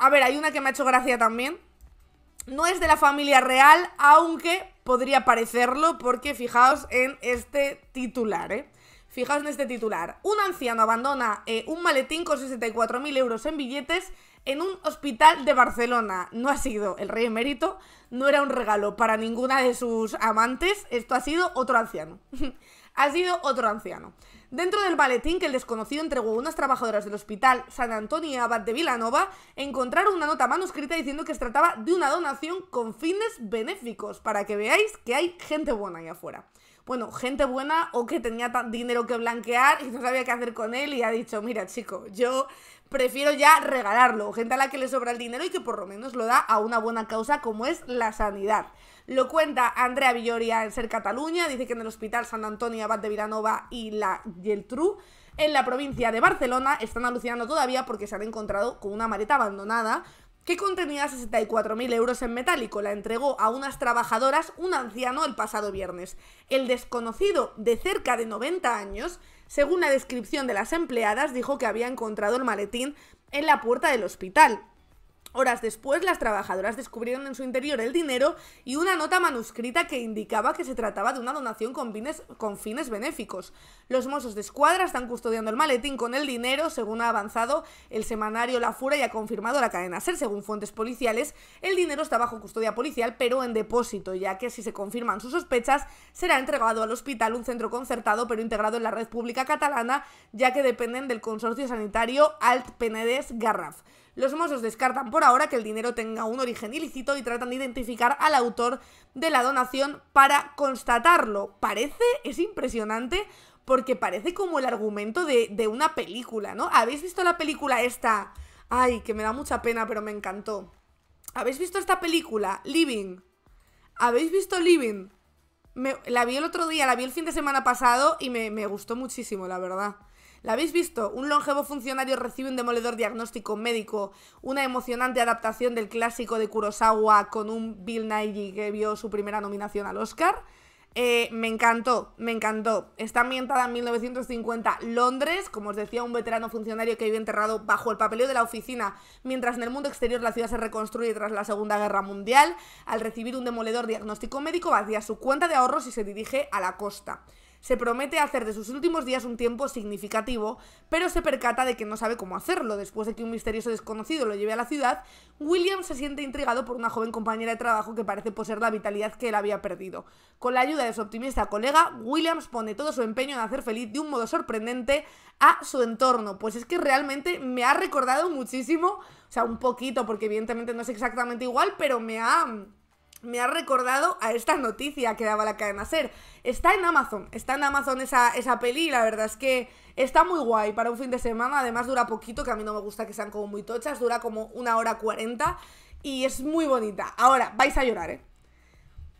A ver, hay una que me ha hecho gracia también. No es de la familia real, aunque podría parecerlo, porque fijaos en este titular, ¿eh? Fijaos en este titular. Un anciano abandona eh, un maletín con 64.000 euros en billetes en un hospital de Barcelona. No ha sido el rey emérito, no era un regalo para ninguna de sus amantes, esto ha sido otro anciano. ha sido otro anciano. Dentro del baletín que el desconocido entregó a unas trabajadoras del hospital San Antonio Abad de Vilanova, encontraron una nota manuscrita diciendo que se trataba de una donación con fines benéficos, para que veáis que hay gente buena ahí afuera bueno, gente buena o que tenía tan dinero que blanquear y no sabía qué hacer con él y ha dicho, mira chico, yo prefiero ya regalarlo, gente a la que le sobra el dinero y que por lo menos lo da a una buena causa como es la sanidad. Lo cuenta Andrea Villoria en Ser Cataluña, dice que en el Hospital San Antonio Abad de Vilanova y la Geltrú, en la provincia de Barcelona, están alucinando todavía porque se han encontrado con una maleta abandonada que contenía 64.000 euros en metálico. La entregó a unas trabajadoras un anciano el pasado viernes. El desconocido, de cerca de 90 años, según la descripción de las empleadas, dijo que había encontrado el maletín en la puerta del hospital. Horas después, las trabajadoras descubrieron en su interior el dinero y una nota manuscrita que indicaba que se trataba de una donación con fines, con fines benéficos. Los mozos de escuadra están custodiando el maletín con el dinero, según ha avanzado el semanario La Fura y ha confirmado la cadena SER. Según fuentes policiales, el dinero está bajo custodia policial, pero en depósito, ya que si se confirman sus sospechas, será entregado al hospital, un centro concertado, pero integrado en la red pública catalana, ya que dependen del consorcio sanitario Alt Penedès Garraf. Los mozos descartan por ahora que el dinero tenga un origen ilícito y tratan de identificar al autor de la donación para constatarlo. Parece, es impresionante, porque parece como el argumento de, una película, ¿no? ¿Habéis visto la película esta? Ay, que me da mucha pena, pero me encantó. ¿Habéis visto esta película? Living. ¿Habéis visto Living? la vi el otro día, la vi el fin de semana pasado y me gustó muchísimo, la verdad. ¿La habéis visto? Un longevo funcionario recibe un demoledor diagnóstico médico, una emocionante adaptación del clásico de Kurosawa con un Bill Nighy que vio su primera nominación al Oscar. Eh, me encantó, me encantó. Está ambientada en 1950 Londres, como os decía, un veterano funcionario que vive enterrado bajo el papeleo de la oficina, mientras en el mundo exterior la ciudad se reconstruye tras la Segunda Guerra Mundial. Al recibir un demoledor diagnóstico médico, vacía su cuenta de ahorros y se dirige a la costa. Se promete hacer de sus últimos días un tiempo significativo, pero se percata de que no sabe cómo hacerlo. Después de que un misterioso desconocido lo lleve a la ciudad, Williams se siente intrigado por una joven compañera de trabajo que parece poseer la vitalidad que él había perdido. Con la ayuda de su optimista colega, Williams pone todo su empeño en hacer feliz de un modo sorprendente a su entorno. Pues es que realmente me ha recordado muchísimo, o sea, un poquito, porque evidentemente no es exactamente igual, pero me ha me ha recordado a esta noticia que daba la cadena Ser. Está en Amazon, está en Amazon esa, esa peli la verdad es que está muy guay para un fin de semana. Además dura poquito, que a mí no me gusta que sean como muy tochas, dura como una hora cuarenta y es muy bonita. Ahora, vais a llorar, ¿eh?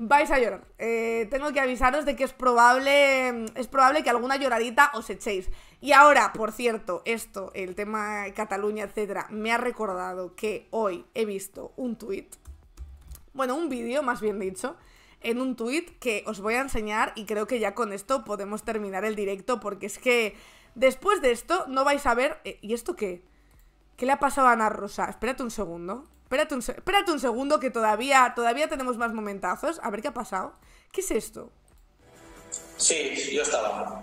Vais a llorar. Eh, tengo que avisaros de que es probable, es probable que alguna lloradita os echéis. Y ahora, por cierto, esto, el tema Cataluña, etcétera, me ha recordado que hoy he visto un tuit bueno, un vídeo más bien dicho, en un tuit que os voy a enseñar y creo que ya con esto podemos terminar el directo porque es que después de esto no vais a ver... Eh, ¿Y esto qué? ¿Qué le ha pasado a Ana Rosa? Espérate un segundo. Espérate un, segundo que todavía, todavía tenemos más momentazos. A ver qué ha pasado. ¿Qué es esto? Sí, yo estaba.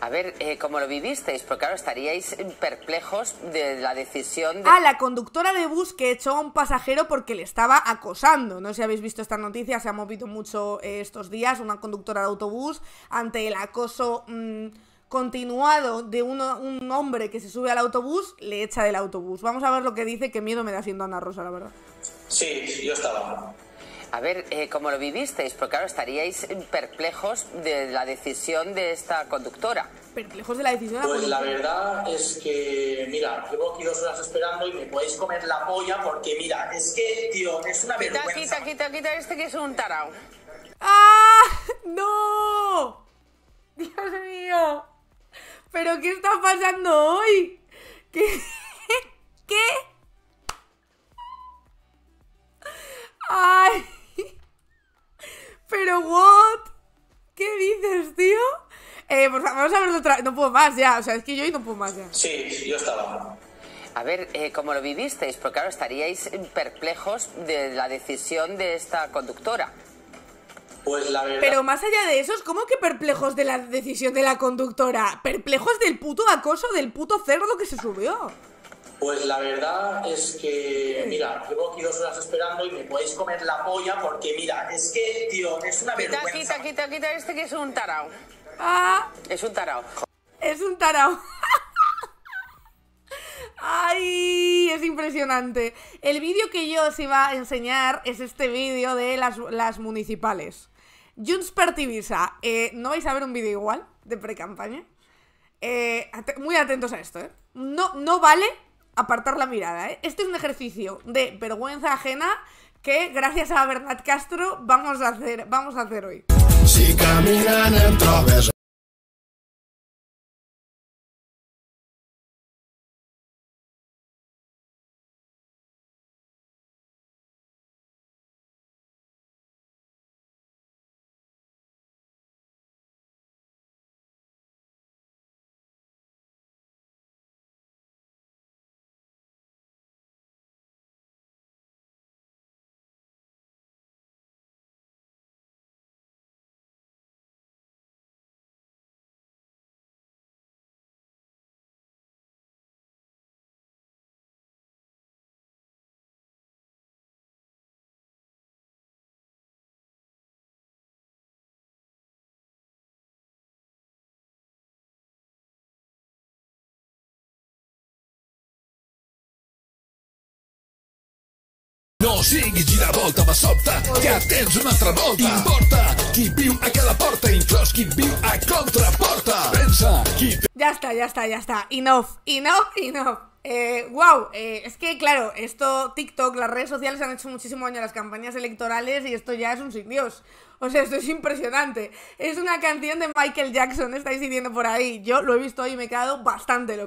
A ver, eh, ¿cómo lo vivisteis? Porque claro, estaríais perplejos de la decisión de... Ah, la conductora de bus que echó a un pasajero porque le estaba acosando. No sé si habéis visto esta noticia, se ha movido mucho eh, estos días una conductora de autobús ante el acoso... Mm, continuado de un hombre que se sube al autobús, le echa del autobús. Vamos a ver lo que dice, que miedo me da haciendo Ana Rosa, la verdad. Sí, yo estaba. A ver, eh, ¿cómo lo vivisteis? Porque claro, estaríais perplejos de la decisión de esta conductora. ¿Perplejos de la decisión de la Pues la verdad es que, mira, llevo aquí dos horas esperando y me podéis comer la polla porque, mira, es que, tío, es una quita, Quita, quita, quita, este que es un tarao. ¡Ah! ¡No! ¡Dios mío! ¿Pero qué está pasando hoy? ¿Qué... no puedo más ya, o sea, es que yo hoy no puedo más ya. Sí, yo estaba. A ver, eh, ¿cómo lo vivisteis? Porque claro, estaríais perplejos de la decisión de esta conductora. Pues la verdad... Pero más allá de eso, ¿cómo que perplejos de la decisión de la conductora. Perplejos del puto acoso del puto cerdo que se subió. Pues la verdad es que, mira, llevo aquí dos horas esperando y me podéis comer la polla porque, mira, es que, tío, es una vergüenza. Quita, quita, quita, este que es un tarao. Ah. es un tarao. Es un tarao. ¡Ay! Es impresionante. El vídeo que yo os iba a enseñar es este vídeo de las, las municipales. Junts per Tivisa. Eh, no vais a ver un vídeo igual de pre-campaña. Eh, muy atentos a esto, ¿eh? No, no vale apartar la mirada, ¿eh? Este es un ejercicio de vergüenza ajena que gracias a Bernat Castro vamos a hacer, vamos a hacer hoy. Si caminan en ya está ya está ya está enough enough enough Eh, wow, eh, es que claro, esto, TikTok, las redes sociales han hecho muchísimo daño a las campañas electorales y esto ya es un sin Dios. O sea, esto es impresionante. Es una canción de Michael Jackson, estáis sintiendo por ahí. Yo lo he visto y me he quedado bastante loca.